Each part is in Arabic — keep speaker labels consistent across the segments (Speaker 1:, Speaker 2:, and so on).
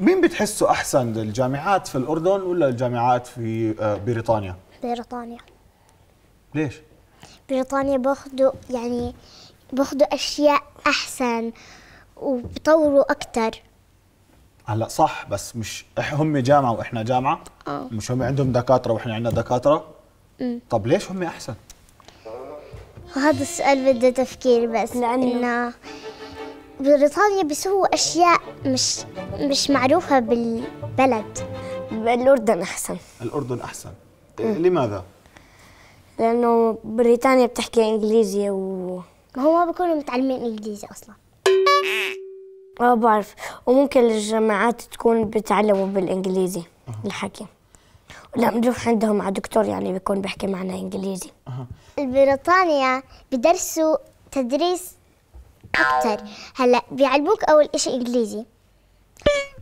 Speaker 1: مين بتحسه احسن الجامعات في الاردن ولا الجامعات في آه، بريطانيا بريطانيا ليش
Speaker 2: بريطانيا باخذوا يعني باخذوا اشياء احسن وبطوروا اكثر
Speaker 1: هلا صح بس مش هم جامعه واحنا جامعه أوه. مش هم عندهم دكاتره واحنا عندنا دكاتره مم. طب ليش هم احسن
Speaker 2: هذا السؤال بده تفكير بس لانه بريطانيا بيسووا أشياء مش مش معروفة بالبلد الأردن أحسن
Speaker 1: الأردن أحسن لماذا؟
Speaker 3: لأنه بريطانيا بتحكي إنجليزي و ما هو ما بيكونوا
Speaker 2: متعلمين إنجليزي أصلا
Speaker 3: اه بعرف وممكن الجامعات تكون بتعلموا بالانجليزي أه. الحكي لا بنروح عندهم على دكتور يعني
Speaker 2: بيكون بيحكي معنا انجليزي أه. بريطانيا بدرسوا تدريس أكتر هلأ بيعلموك أول إشي إنجليزي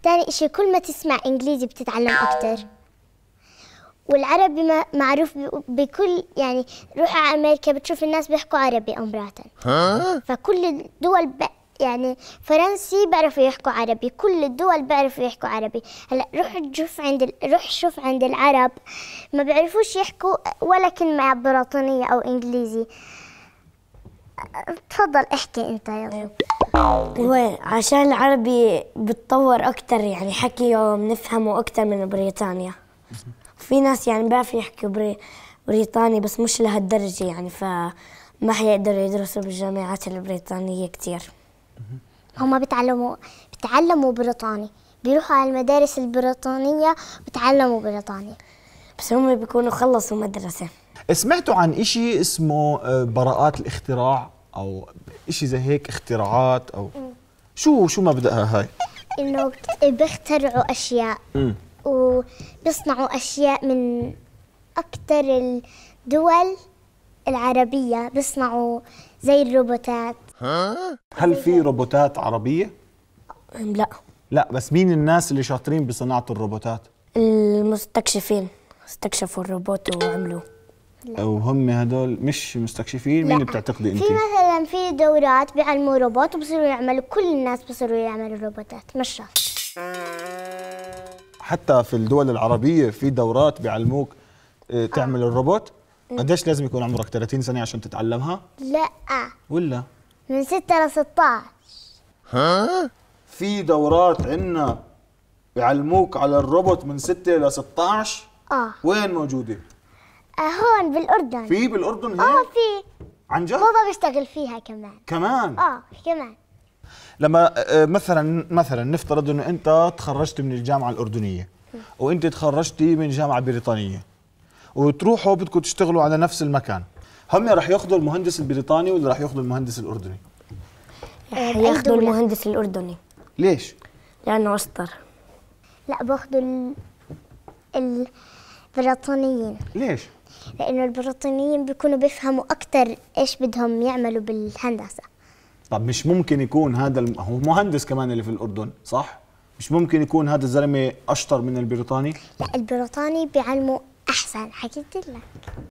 Speaker 2: تاني إشي كل ما تسمع إنجليزي بتتعلم أكتر والعربي معروف بكل يعني روح على أمريكا بتشوف الناس بيحكوا عربي أمراتا فكل الدول ب... يعني فرنسي بيعرفوا يحكوا عربي كل الدول بيعرفوا يحكوا عربي هلا روح شوف عند ال... روح شوف عند العرب ما بيعرفوش يحكوا ولا كلمة بريطانية أو إنجليزي تفضل احكي انت يلا
Speaker 3: طيب. هو عشان العربي بتطور اكثر يعني حكيه بنفهمه اكثر من بريطانيا في ناس يعني بيعرفوا يحكوا بري بريطاني بس مش لهالدرجه يعني فما حيقدروا يدرسوا بالجامعات البريطانيه كثير
Speaker 2: هم بتعلموا بتعلموا بريطاني بيروحوا على المدارس البريطانيه بتعلموا بريطاني بس هم بيكونوا خلصوا مدرسه
Speaker 1: سمعتوا عن إشي اسمه آه، براءات الاختراع او شيء زي هيك اختراعات او شو شو مبداها هاي
Speaker 2: انه بيخترعوا اشياء وبيصنعوا اشياء من اكثر الدول العربيه بيصنعوا زي الروبوتات
Speaker 1: ها هل في روبوتات عربيه لا لا بس مين الناس اللي شاطرين بصناعه الروبوتات
Speaker 3: المستكشفين استكشفوا الروبوت وعملوه
Speaker 1: او هم هدول مش مستكشفين مين بتعتقدي انت؟ في
Speaker 2: مثلا في دورات بيعلموا روبوت وبصيروا يعملوا كل الناس بصيروا يعملوا روبوتات مش شرط
Speaker 1: حتى في الدول العربيه في دورات بيعلموك آه، آه. تعمل الروبوت قديش لازم يكون عمرك 30 سنه عشان تتعلمها؟ لا ولا
Speaker 2: من 6 ل 16
Speaker 1: ها؟ في دورات عندنا بيعلموك على الروبوت من 6 ل 16 اه وين موجوده؟
Speaker 2: آه، هون بالاردن في بالاردن هيك؟ اه في عن جد؟ بابا بيشتغل فيها كمان كمان؟ اه كمان
Speaker 1: لما آه، آه، مثلا مثلا نفترض انه انت تخرجت من الجامعه الاردنيه وانت تخرجتي من جامعه بريطانيه وتروحوا بدكم تشتغلوا على نفس المكان هم رح ياخذوا المهندس البريطاني ولا رح ياخذوا المهندس الاردني؟
Speaker 3: رح ياخذوا المهندس الاردني ليش؟ لانه اشطر
Speaker 2: لا باخذوا ال... ال... بريطانيين ليش؟ لأنه البريطانيين بيكونوا بيفهموا أكثر إيش بدهم يعملوا بالهندسة
Speaker 1: طب مش ممكن يكون هذا الم... هو مهندس كمان اللي في الأردن صح؟ مش ممكن يكون هذا الزلمة أشطر من البريطاني؟
Speaker 2: لا البريطاني بيعلموا أحسن حكيت لك